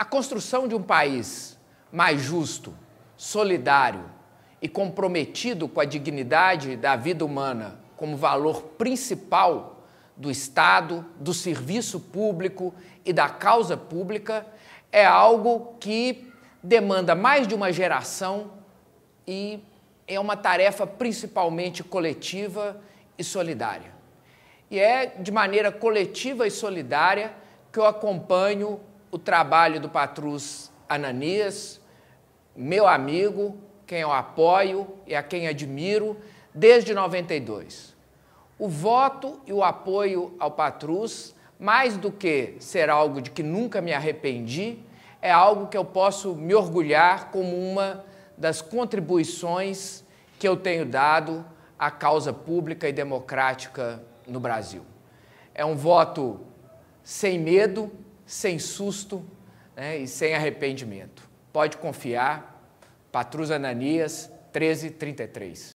A construção de um país mais justo, solidário e comprometido com a dignidade da vida humana como valor principal do Estado, do serviço público e da causa pública é algo que demanda mais de uma geração e é uma tarefa principalmente coletiva e solidária. E é de maneira coletiva e solidária que eu acompanho o trabalho do Patrus Ananias, meu amigo, quem eu apoio e a quem admiro desde 92. O voto e o apoio ao Patrus, mais do que ser algo de que nunca me arrependi, é algo que eu posso me orgulhar como uma das contribuições que eu tenho dado à causa pública e democrática no Brasil. É um voto sem medo, sem susto né, e sem arrependimento. Pode confiar, Patrus Ananias 1333.